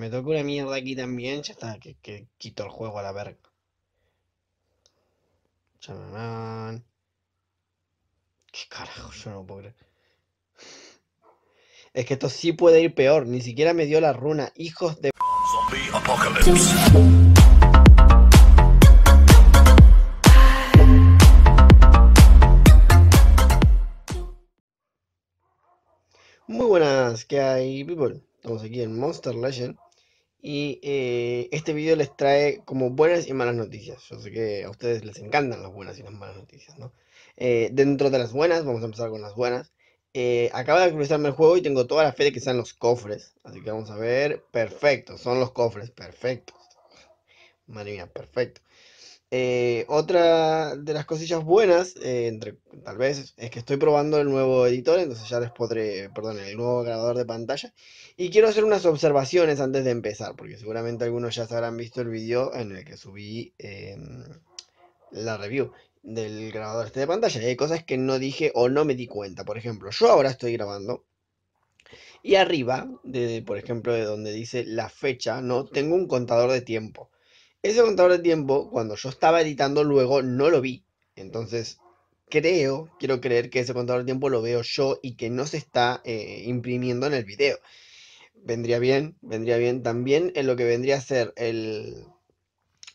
me toca una mierda aquí también, ya está, que, quito el juego a la verga. Chananán. Qué carajo, yo no puedo creer. Es que esto sí puede ir peor, ni siquiera me dio la runa, hijos de... Zombie Apocalypse. Muy buenas, ¿qué hay, people? Estamos aquí en Monster Legend. Y eh, este video les trae como buenas y malas noticias. Yo sé que a ustedes les encantan las buenas y las malas noticias, ¿no? Eh, dentro de las buenas, vamos a empezar con las buenas. Eh, acaba de actualizarme el juego y tengo toda la fe de que sean los cofres. Así que vamos a ver. Perfecto, son los cofres, perfectos. Madre mía, perfecto. Eh, otra de las cosillas buenas, eh, entre, tal vez, es que estoy probando el nuevo editor, entonces ya les podré, perdón, el nuevo grabador de pantalla. Y quiero hacer unas observaciones antes de empezar, porque seguramente algunos ya se habrán visto el video en el que subí em, la review del grabador este de pantalla. Y hay cosas que no dije o no me di cuenta. Por ejemplo, yo ahora estoy grabando y arriba, por ejemplo, de donde dice la fecha, no tengo un contador de tiempo. Ese contador de tiempo, cuando yo estaba editando luego, no lo vi. Entonces, creo, quiero creer que ese contador de tiempo lo veo yo y que no se está eh, imprimiendo en el video. Vendría bien, vendría bien. También en lo que vendría a ser el,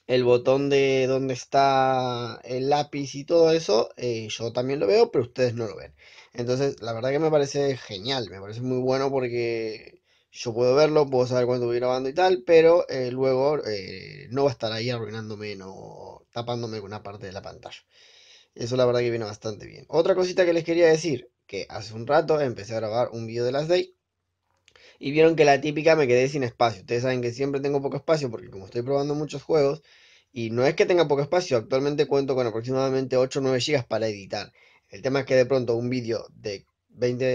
el botón de donde está el lápiz y todo eso, eh, yo también lo veo, pero ustedes no lo ven. Entonces, la verdad que me parece genial, me parece muy bueno porque yo puedo verlo, puedo saber cuándo voy grabando y tal, pero eh, luego eh, no va a estar ahí arruinándome o tapándome con una parte de la pantalla. Eso la verdad que viene bastante bien. Otra cosita que les quería decir, que hace un rato empecé a grabar un video de las Day y vieron que la típica me quedé sin espacio. Ustedes saben que siempre tengo poco espacio porque como estoy probando muchos juegos y no es que tenga poco espacio, actualmente cuento con aproximadamente 8 o 9 GB para editar. El tema es que de pronto un vídeo de 20,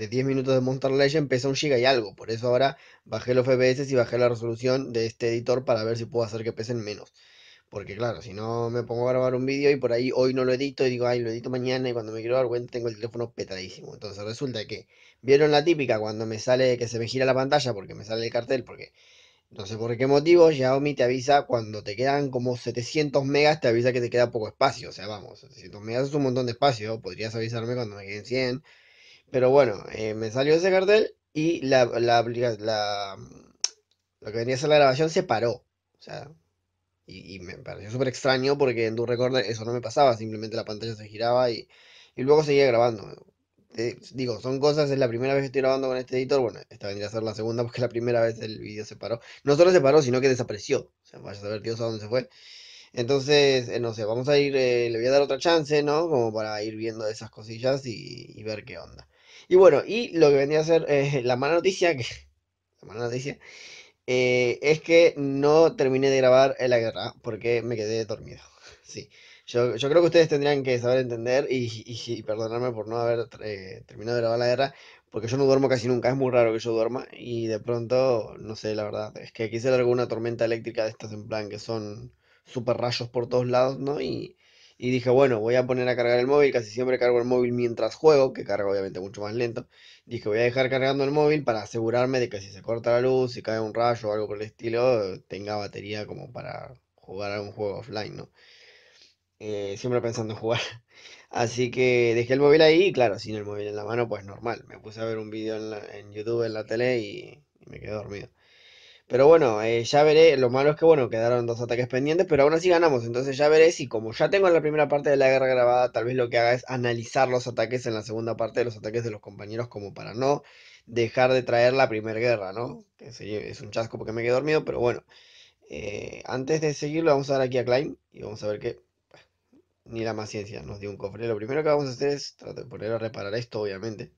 de 10 minutos de Monster Legend pesa un giga y algo. Por eso ahora bajé los FPS y bajé la resolución de este editor para ver si puedo hacer que pesen menos. Porque claro, si no me pongo a grabar un vídeo y por ahí hoy no lo edito y digo, ay, lo edito mañana y cuando me quiero dar cuenta tengo el teléfono petadísimo. Entonces resulta que, ¿vieron la típica cuando me sale que se me gira la pantalla porque me sale el cartel? Porque no sé por qué motivo, Xiaomi te avisa cuando te quedan como 700 megas, te avisa que te queda poco espacio. O sea, vamos, 700 megas es un montón de espacio. Podrías avisarme cuando me queden 100 pero bueno, eh, me salió ese cartel y la, la, la, lo que venía a ser la grabación se paró. O sea, y, me pareció súper extraño porque en tu recorder eso no me pasaba, simplemente la pantalla se giraba y, luego seguía grabando. Eh, digo, son cosas, es la primera vez que estoy grabando con este editor, bueno, esta vendría a ser la segunda porque la primera vez el video se paró. No solo se paró, sino que desapareció. O sea, vaya a saber Dios a dónde se fue. Entonces, eh, no sé, vamos a ir, le voy a dar otra chance, ¿no? Como para ir viendo esas cosillas y ver qué onda. Y bueno, y lo que venía a ser eh, la mala noticia, la mala noticia, eh, es que no terminé de grabar la guerra porque me quedé dormido. Sí, yo, creo que ustedes tendrían que saber entender y, perdonarme por no haber eh, terminado de grabar la guerra, porque yo no duermo casi nunca, es muy raro que yo duerma y de pronto, no sé, la verdad, es que aquí se largó tormenta eléctrica de estas en plan que son super rayos por todos lados, ¿no? Y, y dije, bueno, voy a poner a cargar el móvil, casi siempre cargo el móvil mientras juego, que carga obviamente mucho más lento. Dije, voy a dejar cargando el móvil para asegurarme de que si se corta la luz, si cae un rayo o algo por el estilo, tenga batería como para jugar a un juego offline, ¿no? Eh, siempre pensando en jugar. Así que dejé el móvil ahí y claro, sin el móvil en la mano, pues normal. Me puse a ver un vídeo en, YouTube en la tele y me quedé dormido. Pero bueno, eh, ya veré. Lo malo es que, bueno, quedaron dos ataques pendientes, pero aún así ganamos. Entonces ya veré si, como ya tengo la primera parte de la guerra grabada, tal vez lo que haga es analizar los ataques en la segunda parte de los ataques de los compañeros, como para no dejar de traer la primera guerra, ¿no? Que es un chasco porque me quedé dormido, pero bueno. Eh, antes de seguirlo, vamos a dar aquí a Klein y vamos a ver que. Pues, ni la más nos dio un cofre. Lo primero que vamos a hacer es tratar de poner a reparar esto, obviamente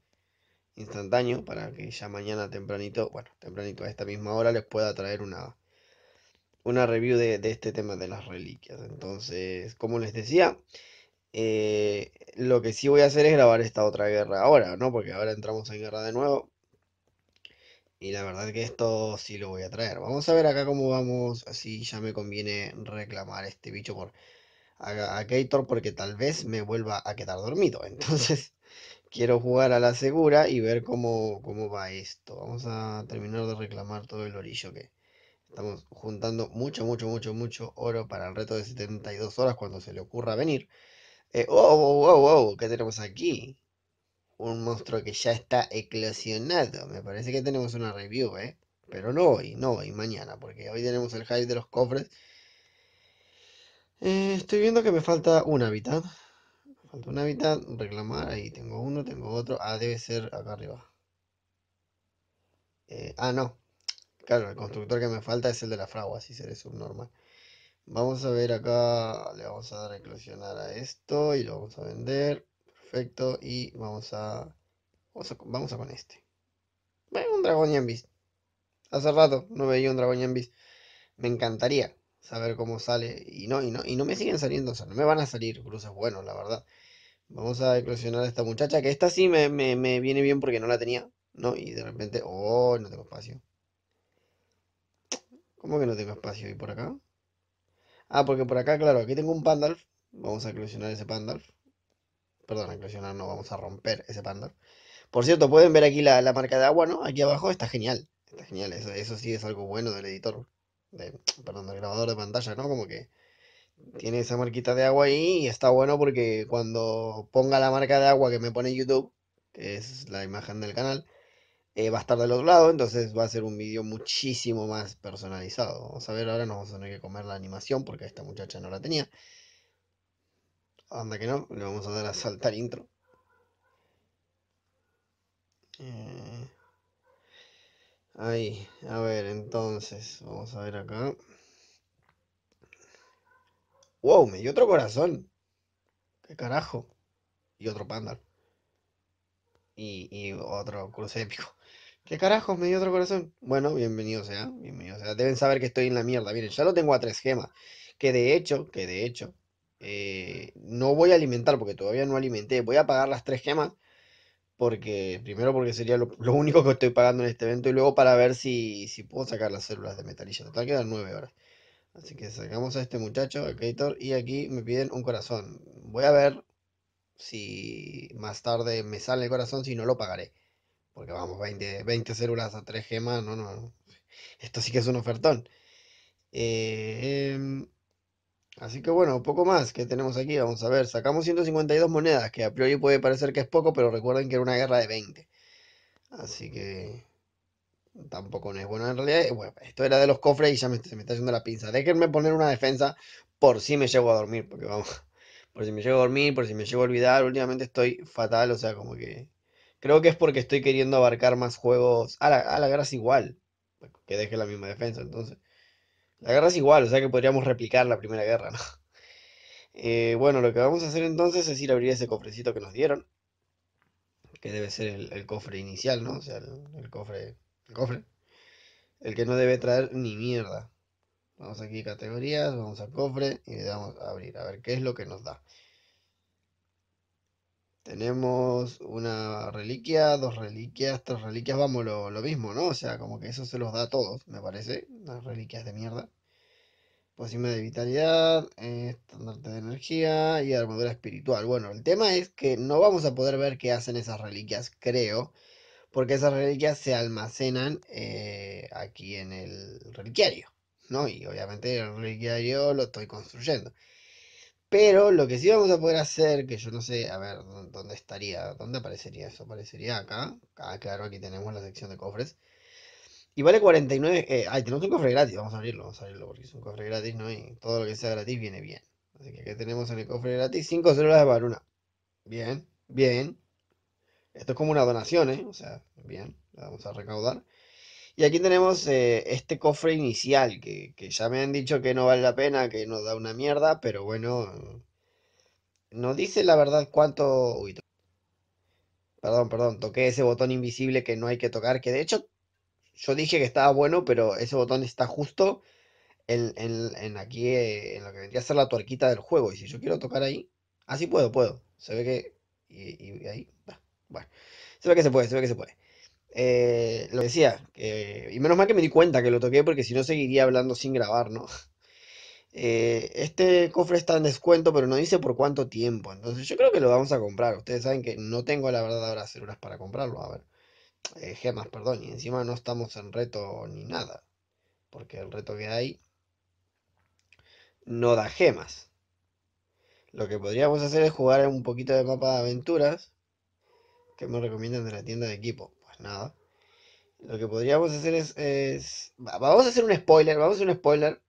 instantáneo para que ya mañana tempranito, bueno, tempranito a esta misma hora les pueda traer una, una review de, este tema de las reliquias. Entonces, como les decía, eh, lo que sí voy a hacer es grabar esta otra guerra ahora, ¿no? Porque ahora entramos en guerra de nuevo. Y la verdad que esto sí lo voy a traer. Vamos a ver acá cómo vamos, así ya me conviene reclamar este bicho por a Gator porque tal vez me vuelva a quedar dormido. Entonces quiero jugar a la segura y ver cómo, cómo va esto. Vamos a terminar de reclamar todo el orillo que estamos juntando mucho, mucho, mucho, mucho oro para el reto de 72 horas cuando se le ocurra venir. Wow eh, oh, wow oh, oh, oh, ¿qué tenemos aquí? Un monstruo que ya está eclosionado. Me parece que tenemos una review, ¿eh? Pero no hoy, no hoy, mañana, porque hoy tenemos el hype de los cofres. Eh, estoy viendo que me falta un hábitat falta una mitad, reclamar, ahí tengo uno, tengo otro, ah, debe ser acá arriba. Eh, ah, no, claro, el constructor que me falta es el de la fragua, así seré subnormal. Vamos a ver acá, le vamos a dar a a esto y lo vamos a vender, perfecto, y vamos a, vamos a, con este. Veo un dragón Yambis. Hace rato no veía un dragón Yambis. Me encantaría, saber cómo sale. Y no, y no, y no me siguen saliendo, o sea, no me van a salir cruces buenos, la verdad. Vamos a eclosionar a esta muchacha, que esta sí me, me, me viene bien porque no la tenía, ¿no? Y de repente, oh, no tengo espacio. ¿Cómo que no tengo espacio? ¿Y por acá? Ah, porque por acá, claro, aquí tengo un Pandalf. Vamos a eclosionar ese Pandalf. Perdón, eclosionar no, vamos a romper ese Pandalf. Por cierto, pueden ver aquí la, marca de agua, ¿no? Aquí abajo está genial. Está genial, eso, eso sí es algo bueno del editor perdón, del grabador de pantalla, ¿no? Como que tiene esa marquita de agua ahí y está bueno porque cuando ponga la marca de agua que me pone YouTube, que es la imagen del canal, eh, va a estar del otro lado, entonces va a ser un vídeo muchísimo más personalizado. Vamos a ver, ahora nos vamos a tener que comer la animación porque esta muchacha no la tenía. Anda que no, le vamos a dar a saltar intro. Eh... Ahí, a ver, entonces, vamos a ver acá. ¡Wow! Me dio otro corazón. ¿Qué carajo? Y otro panda. Y, otro cruce épico. ¿Qué carajo, me dio otro corazón? Bueno, bienvenido sea, bienvenido sea. Deben saber que estoy en la mierda. Miren, ya lo tengo a tres gemas. Que de hecho, que de hecho, eh, no voy a alimentar porque todavía no alimenté. Voy a pagar las tres gemas porque primero porque sería lo, único que estoy pagando en este evento y luego para ver si, si puedo sacar las células de metalilla. Total quedan 9 horas. Así que sacamos a este muchacho, a Kator. y aquí me piden un corazón. Voy a ver si más tarde me sale el corazón, si no lo pagaré. Porque vamos, 20, 20 células a 3 gemas, no, no, Esto sí que es un ofertón. eh, em, Así que bueno, poco más que tenemos aquí, vamos a ver, sacamos 152 monedas, que a priori puede parecer que es poco, pero recuerden que era una guerra de 20. Así que tampoco no es bueno en realidad. esto era de los cofres y ya me, se me está yendo la pinza. Déjenme poner una defensa por si me llego a dormir, porque vamos, por si me llego a dormir, por si me llego a olvidar, últimamente estoy fatal, o sea, como que... Creo que es porque estoy queriendo abarcar más juegos. A la, a la igual. Que deje la misma defensa, entonces. La guerra es igual, o sea que podríamos replicar la primera guerra, ¿no? Eh, bueno, lo que vamos a hacer entonces es ir a abrir ese cofrecito que nos dieron. Que debe ser el, cofre inicial, ¿no? O sea, el, cofre. El cofre. El que no debe traer ni mierda. Vamos aquí categorías, vamos al cofre y le damos a abrir. A ver qué es lo que nos da. Tenemos una reliquia, dos reliquias, tres reliquias, vamos, lo, mismo, ¿no? O sea, como que eso se los da a todos, me parece. unas reliquias de mierda. Pócima de vitalidad, estandarte de energía y armadura espiritual. Bueno, el tema es que no vamos a poder ver qué hacen esas reliquias, creo. Porque esas reliquias se almacenan eh, aquí en el reliquiario, ¿no? Y obviamente el reliquiario lo estoy construyendo. Pero lo que sí vamos a poder hacer, que yo no sé, a ver, ¿dónde estaría? ¿Dónde aparecería eso? Aparecería acá. Ah, claro, aquí tenemos la sección de cofres. Y vale 49. Eh, ay, tenemos un cofre gratis. Vamos a abrirlo, vamos a abrirlo porque es un cofre gratis, ¿no? Y todo lo que sea gratis viene bien. Así que aquí tenemos en el cofre gratis 5 células de varuna. Bien, bien. Esto es como una donación, ¿eh? O sea, bien, la vamos a recaudar. Y aquí tenemos eh, este cofre inicial, que, ya me han dicho que no vale la pena, que nos da una mierda, pero bueno, no dice la verdad cuánto... Uy, perdón, perdón, toqué ese botón invisible que no hay que tocar, que de hecho yo dije que estaba bueno, pero ese botón está justo en, aquí, eh, en lo que vendría a ser la tuerquita del juego, y si yo quiero tocar ahí, así puedo, puedo, se ve que... Y, y ahí, bueno, se ve que se puede, se ve que se puede. Eh, lo decía, y menos mal que me di cuenta que lo toqué porque si no seguiría hablando sin grabar, ¿no? Eh, este cofre está en descuento, pero no dice por cuánto tiempo. Entonces yo creo que lo vamos a comprar. Ustedes saben que no tengo la verdad ahora células para comprarlo. A ver. Eh, gemas, perdón. Y encima no estamos en reto ni nada. Porque el reto que hay no da gemas. Lo que podríamos hacer es jugar un poquito de mapa de aventuras. Que me recomiendan de la tienda de equipo nada. Lo que podríamos hacer es, Vamos a hacer un spoiler, vamos a hacer un spoiler.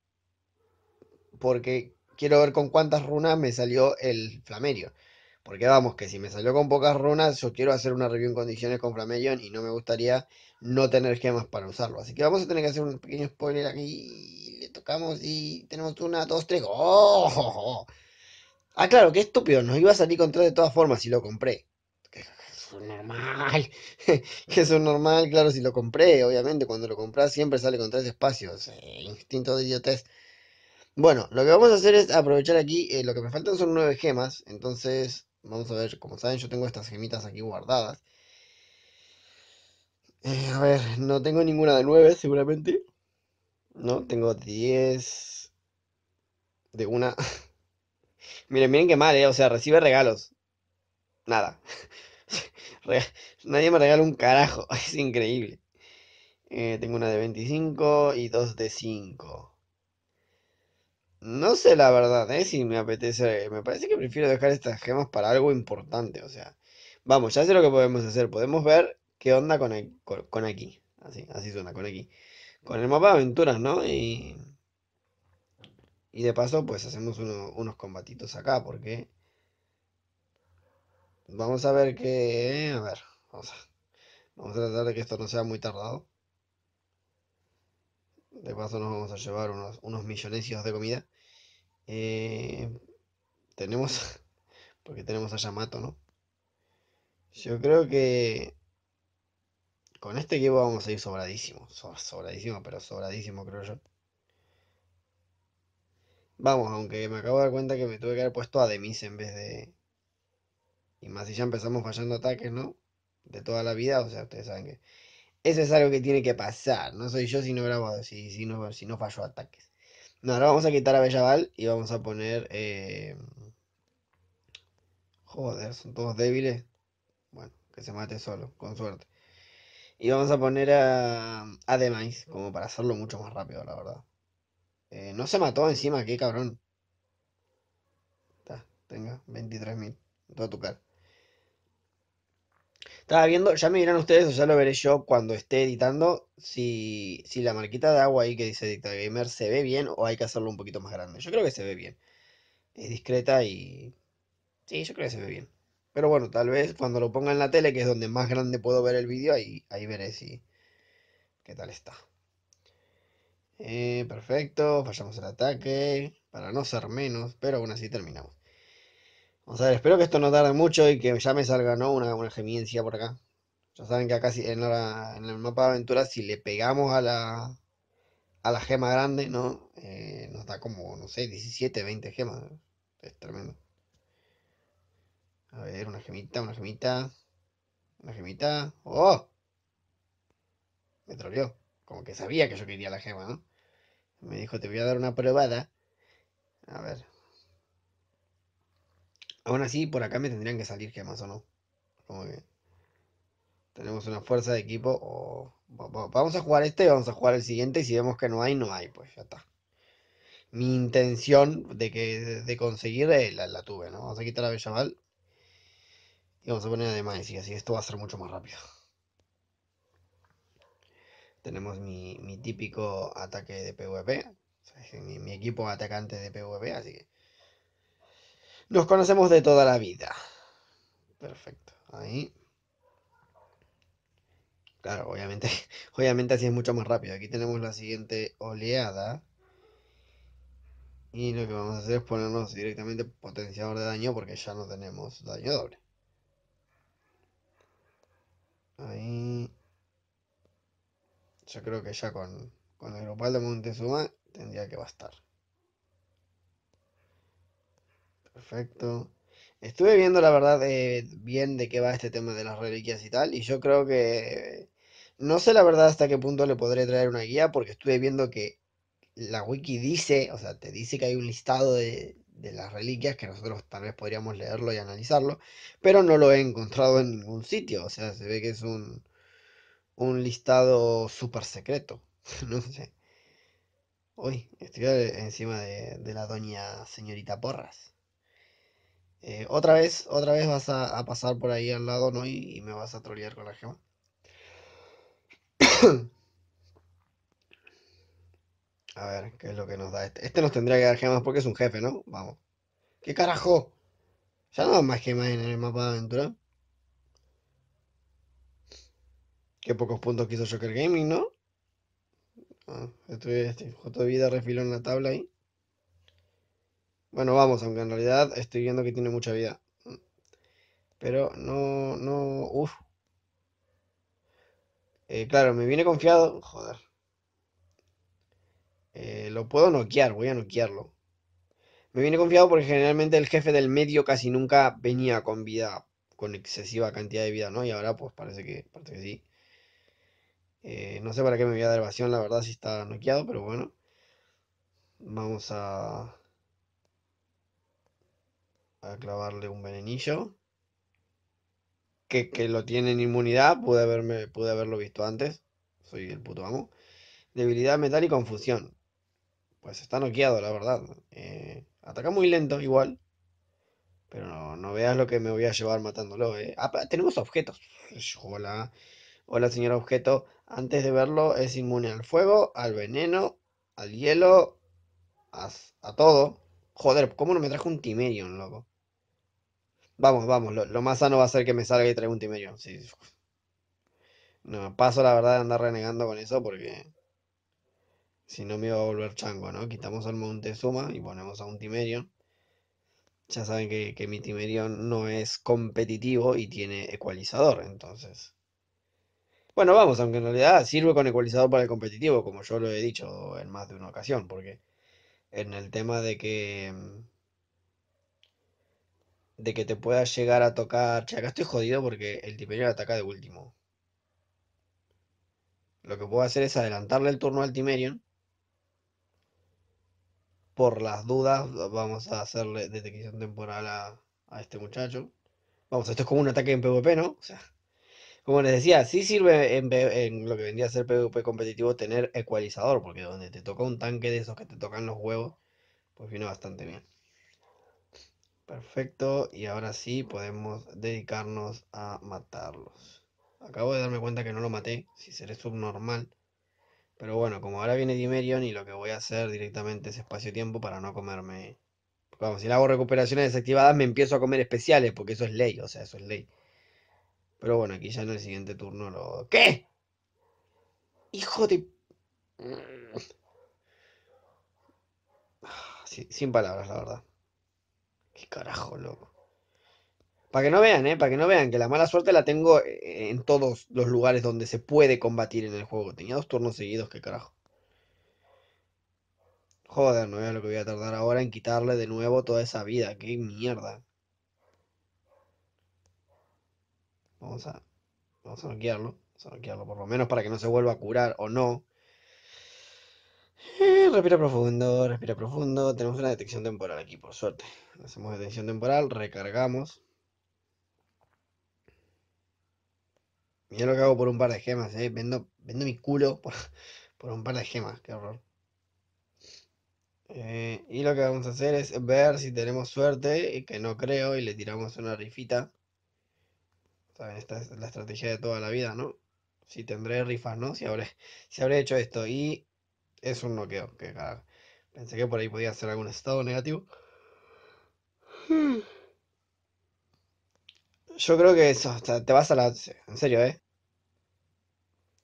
Porque quiero ver con cuántas runas me salió el Flamerion. Porque vamos, que si me salió con pocas runas, yo quiero hacer una review en condiciones con Flamerion y no me gustaría no tener gemas para usarlo. Así que vamos a tener que hacer un pequeño spoiler aquí. Le tocamos y tenemos una, dos, tres. ¡Oh! Ah, claro, que estúpido. Nos iba a salir con tres de todas formas si lo compré es que es normal, claro, si lo compré, obviamente, cuando lo compras siempre sale con tres espacios. Eh, instinto de idiotez. Bueno, lo que vamos a hacer es aprovechar aquí, eh, lo que me faltan son nueve gemas, entonces vamos a ver, como saben yo tengo estas gemitas aquí guardadas. Eh, a ver, no tengo ninguna de nueve seguramente, no, tengo diez de una. miren, miren qué mal, O sea, recibe regalos. Nada nadie me regala un carajo, es increíble. Eh, tengo una de 25 y dos de 5. No sé la verdad, ¿eh? Si me apetece. Me parece que prefiero dejar estas gemas para algo importante, o sea. Vamos, ya sé lo que podemos hacer. Podemos ver qué onda con, con, aquí. Así, así suena, con aquí. Con el mapa de aventuras, ¿no? Y, y de paso, pues hacemos unos combatitos acá, porque Vamos a ver qué... A ver, vamos a, tratar de que esto no sea muy tardado. De paso, nos vamos a llevar unos, unos de comida. Eh, tenemos. Porque tenemos a Yamato, ¿no? Yo creo que. Con este equipo vamos a ir sobradísimo. Sobradísimo, pero sobradísimo, creo yo. Vamos, aunque me acabo de dar cuenta que me tuve que haber puesto a Demis en vez de. Y más si ya empezamos fallando ataques, ¿no? De toda la vida, o sea, ustedes saben que eso es algo que tiene que pasar. No soy yo si no grabo, si, si, no, si no fallo ataques. No, ahora vamos a quitar a Bellaval y vamos a poner... Eh, joder, son todos débiles. Bueno, que se mate solo, con suerte. Y vamos a poner a, a como para hacerlo mucho más rápido, la verdad. Eh, no se mató encima, qué cabrón. Está, tenga, 23.000. Toda tu cara. Estaba viendo, ya me dirán ustedes o ya lo veré yo cuando esté editando si, la marquita de agua ahí que dice Gamer se ve bien o hay que hacerlo un poquito más grande. Yo creo que se ve bien. Es discreta y... Sí, yo creo que se ve bien. Pero bueno, tal vez cuando lo ponga en la tele, que es donde más grande puedo ver el vídeo, ahí, ahí veré si... qué tal está. Eh, perfecto, fallamos el ataque para no ser menos, pero aún así terminamos. Vamos a ver, espero que esto no tarde mucho y que ya me salga ¿no? una, una gemiencia por acá. Ya saben que acá en, en el mapa de aventura, si le pegamos a la, a la gema grande, ¿no? Eh, nos da como, no sé, 17, 20 gemas. Es tremendo. A ver, una gemita, una gemita. Una gemita. ¡Oh! Me troleó. Como que sabía que yo quería la gema, ¿no? Me dijo, te voy a dar una probada. A ver, Aún así, por acá me tendrían que salir gemas o no. Como tenemos una fuerza de equipo. O... Vamos a jugar este, vamos a jugar el siguiente. Y si vemos que no hay, no hay, pues ya está. Mi intención de, que, de conseguir eh, la, la tuve, ¿no? Vamos a quitar a Bellaval. Y vamos a poner además Y así esto va a ser mucho más rápido. Tenemos mi, típico ataque de PvP. mi, mi equipo atacante de PvP, así que nos conocemos de toda la vida. Perfecto. Ahí. Claro, obviamente, obviamente así es mucho más rápido. Aquí tenemos la siguiente oleada. Y lo que vamos a hacer es ponernos directamente potenciador de daño porque ya no tenemos daño doble. Ahí. Yo creo que ya con, con el grupal de Montezuma tendría que bastar. Perfecto. Estuve viendo, la verdad, eh, bien de qué va este tema de las reliquias y tal, y yo creo que no sé la verdad hasta qué punto le podré traer una guía, porque estuve viendo que la wiki dice, o sea, te dice que hay un listado de, de las reliquias que nosotros tal vez podríamos leerlo y analizarlo, pero no lo he encontrado en ningún sitio, o sea, se ve que es un, un listado súper secreto, no sé. Uy, estoy encima de, de la doña señorita Porras. Eh, otra vez, otra vez vas a, pasar por ahí al lado, ¿no? Y, me vas a trolear con la gema. a ver, ¿qué es lo que nos da este? Este nos tendría que dar gemas porque es un jefe, ¿no? Vamos. ¿Qué carajo? Ya no hay más gemas en el mapa de aventura. Qué pocos puntos quiso Joker Gaming, ¿no? Ah, este, J de vida refiló en la tabla ahí. Bueno, vamos, aunque en realidad estoy viendo que tiene mucha vida. Pero no, no, uff. Eh, claro, me viene confiado. Joder. Eh, lo puedo noquear, voy a noquearlo. Me viene confiado porque generalmente el jefe del medio casi nunca venía con vida, con excesiva cantidad de vida, ¿no? Y ahora pues parece que, parece sí. Eh, no sé para qué me voy a dar evasión, la verdad, si está noqueado, pero bueno. Vamos a a clavarle un venenillo. Que, que lo tiene inmunidad, pude, haberlo visto antes. Soy el puto amo. Debilidad metal y confusión. Pues está noqueado, la verdad. Eh, ataca muy lento, igual. Pero no, veas lo que me voy a llevar matándolo, eh. ah, tenemos objetos. Hola. Hola, señor objeto. Antes de verlo, es inmune al fuego, al veneno, al hielo, a, a todo. Joder, ¿cómo no me trajo un Timerion, loco? Vamos, vamos, lo, más sano va a ser que me salga y traiga un Timerion. No, paso la verdad de andar renegando con eso porque si no me iba a volver chango, ¿no? Quitamos al Montezuma y ponemos a un Timerion. Ya saben que, que mi Timerion no es competitivo y tiene ecualizador, entonces. Bueno, vamos, aunque en realidad sirve con ecualizador para el competitivo, como yo lo he dicho en más de una ocasión, porque en el tema de que mm, de que te pueda llegar a tocar. Che, acá estoy jodido porque el Timerion ataca de último. Lo que puedo hacer es adelantarle el turno al Timerion. Por las dudas, vamos a hacerle detección temporal a, este muchacho. Vamos, esto es como un ataque en PvP, ¿no? O sea, como les decía, sí sirve en, en, lo que vendría a ser PvP competitivo tener ecualizador, porque donde te toca un tanque de esos que te tocan los huevos, pues viene bastante bien. Perfecto, y ahora sí podemos dedicarnos a matarlos. Acabo de darme cuenta que no lo maté, si seré subnormal. Pero bueno, como ahora viene Dimerion y lo que voy a hacer directamente es espacio-tiempo para no comerme... vamos, si le hago recuperaciones desactivadas me empiezo a comer especiales, porque eso es ley, o sea, eso es ley. Pero bueno, aquí ya en el siguiente turno lo... ¿Qué? Hijo de... Mm. Ah, sin palabras, la verdad. Qué carajo, loco. Para que no vean, ¿eh? Para que no vean que la mala suerte la tengo eh, en todos los lugares donde se puede combatir en el juego. Tenía dos turnos seguidos, qué carajo. Joder, no veo lo que voy a tardar ahora en quitarle de nuevo toda esa vida. Qué mierda. Vamos a... Vamos a noquearlo. Vamos a noquearlo, por lo menos para que no se vuelva a curar o no. Eh, respira profundo, respira profundo. Tenemos una detección temporal aquí, por suerte. Hacemos detección temporal, recargamos. Yo lo que hago por un par de gemas, eh. Vendo, mi culo por, un par de gemas, qué horror. Eh, y lo que vamos a hacer es ver si tenemos suerte, que no creo, y le tiramos una rifita. esta es la estrategia de toda la vida, ¿no? Si tendré rifas, ¿no? Si habré, si habré hecho esto. Y es un noqueo. Que Pensé que por ahí podía ser algún estado negativo. Yo creo que eso, te vas a la... En serio, ¿eh?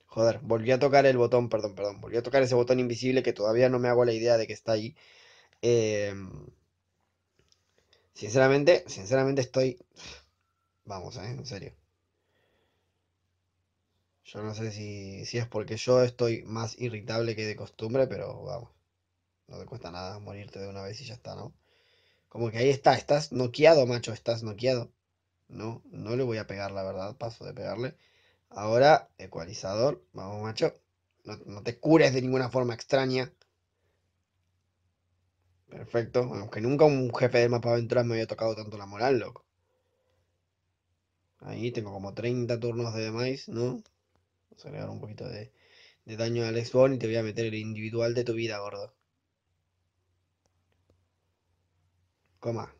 Joder, volví a tocar el botón, perdón, perdón. Volví a tocar ese botón invisible que todavía no me hago la idea de que está ahí. Em, sinceramente, sinceramente estoy... Vamos, ¿eh? En serio. Yo no sé si, es porque yo estoy más irritable que de costumbre, pero vamos. No te cuesta nada morirte de una vez y ya está, ¿no? Como que ahí está, estás noqueado, macho, estás noqueado. No, no le voy a pegar, la verdad, paso de pegarle. Ahora, ecualizador, vamos, macho. No, te cures de ninguna forma extraña. Perfecto, aunque nunca un jefe de mapa aventuras me había tocado tanto la moral, loco. Ahí tengo como 30 turnos de demais, ¿no? agregar un poquito de, daño al Bond y te voy a meter el individual de tu vida, gordo. Coma.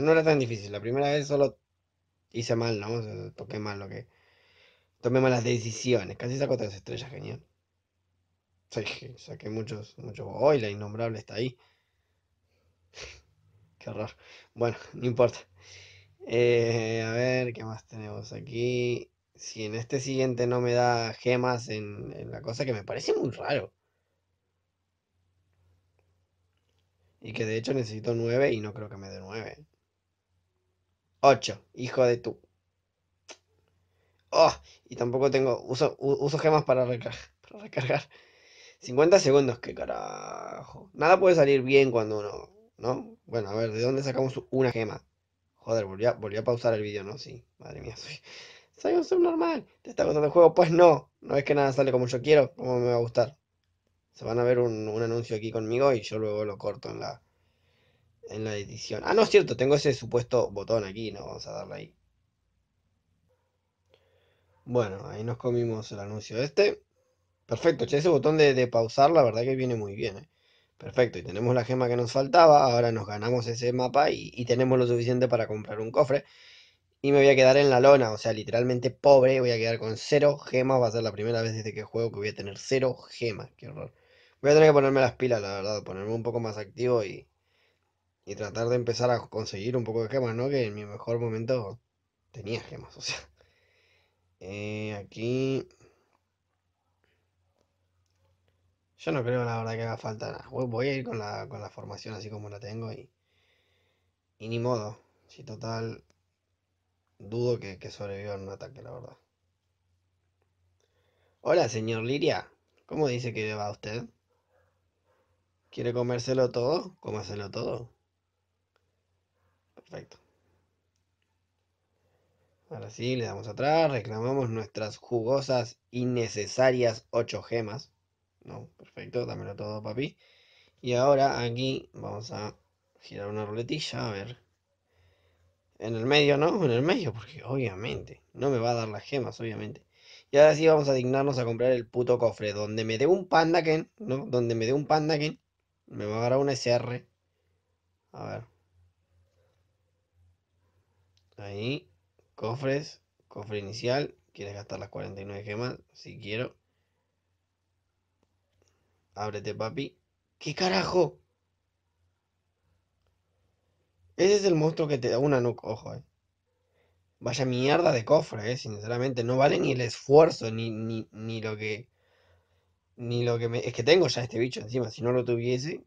no era tan difícil. La primera vez solo hice mal, ¿no? toqué mal lo que. Tomé malas decisiones. Casi saco tres estrellas, genial. saqué muchos, muchos. Hoy oh, la innombrable está ahí. Qué horror. Bueno, no importa. Eh, a ver, ¿qué más tenemos aquí? si en este siguiente no me da gemas en, la cosa que me parece muy raro. Y que de hecho necesito nueve y no creo que me dé 9. 8, hijo de tú Oh, y tampoco tengo. Uso, uso gemas para, recargar. 50 segundos, qué carajo. Nada puede salir bien cuando uno. ¿No? Bueno, a ver, ¿de dónde sacamos una gema? Joder, volví a, a pausar el vídeo, ¿no? Sí, madre mía, soy. Soy un subnormal. ¿Te está gustando el juego? Pues no. No es que nada sale como yo quiero. como me va a gustar? Se van a ver un, anuncio aquí conmigo y yo luego lo corto en la, en la edición. Ah, no, es cierto. Tengo ese supuesto botón aquí. No, vamos a darle ahí. Bueno, ahí nos comimos el anuncio este. Perfecto, ese botón de, pausar la verdad que viene muy bien. Eh. Perfecto, y tenemos la gema que nos faltaba, ahora nos ganamos ese mapa y, tenemos lo suficiente para comprar un cofre y me voy a quedar en la lona, o sea, literalmente pobre, voy a quedar con cero gemas, va a ser la primera vez desde que juego que voy a tener cero gemas, qué horror. Voy a tener que ponerme las pilas, la verdad, ponerme un poco más activo y, y tratar de empezar a conseguir un poco de gemas, ¿no? Que en mi mejor momento tenía gemas, o sea. Eh, aquí... Yo no creo, la verdad, que haga falta nada. Voy a ir con la, con la formación así como la tengo y... Y ni modo. Si total, dudo que, que sobreviva en un ataque, la verdad. Hola, señor Liria. ¿Cómo dice que va usted? ¿Quiere comérselo todo? Cómaselo todo. Perfecto. Ahora sí, le damos atrás, reclamamos nuestras jugosas innecesarias 8 gemas. No, perfecto, dámelo todo, papi. Y ahora aquí vamos a girar una ruletilla, a ver en el medio no, en el medio, porque obviamente, no me va a dar las gemas, obviamente. Y ahora sí vamos a dignarnos a comprar el puto cofre. Donde me dé un pandaken, ¿no? Donde me dé un pandaken, me va a dar un SR. A ver. Ahí. Cofres. Cofre inicial. ¿Quieres gastar las 49 gemas? Si quiero. Ábrete, papi. ¿Qué carajo? Ese es el monstruo que te da una nuca, ojo, eh. Vaya mierda de cofre, eh, sinceramente. No vale ni el esfuerzo, ni, ni, ni lo que. Ni lo que me. Es que tengo ya este bicho encima. Si no lo tuviese.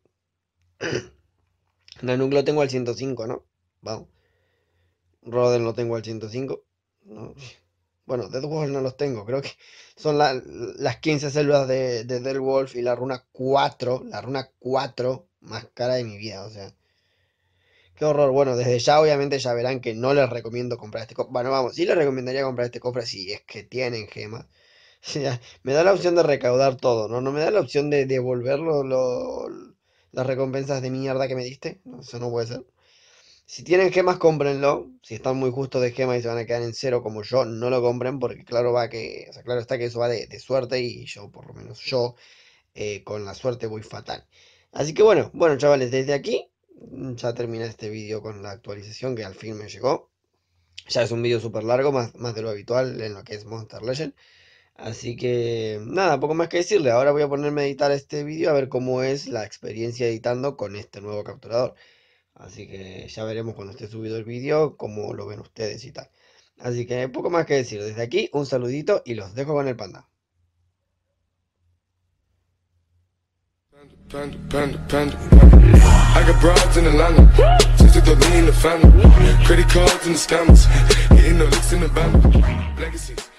Nanook lo tengo al 105, ¿no? Vamos. Roden lo tengo al 105. Bueno, Dead Wolf no los tengo. Creo que son las 15 células de, de Dead Wolf y la runa 4. La runa 4 más cara de mi vida, o sea. Qué horror. Bueno, desde ya obviamente ya verán que no les recomiendo comprar este cofre. Bueno, vamos, sí les recomendaría comprar este cofre si es que tienen gemas. me da la opción de recaudar todo, ¿no? No me da la opción de devolverlo las recompensas de mierda que me diste. Eso no puede ser. Si tienen gemas, cómprenlo. Si están muy justos de gemas y se van a quedar en cero como yo, no lo compren porque claro va que, o sea, claro está que eso va de, suerte y yo, por lo menos yo, eh, con la suerte voy fatal. Así que bueno, bueno chavales, desde aquí ya terminé este vídeo con la actualización que al fin me llegó. Ya es un vídeo súper largo, más, más de lo habitual en lo que es Monster Legend. Así que nada, poco más que decirle. Ahora voy a ponerme a editar este vídeo a ver cómo es la experiencia editando con este nuevo capturador. Así que ya veremos cuando esté subido el vídeo cómo lo ven ustedes y tal. Así que poco más que decir. Desde aquí un saludito y los dejo con el panda. Panda, panda, panda. I got broads in Atlanta. Just took the lean, the family. Credit cards and the scammers. Hitting the licks in the band. Legacies.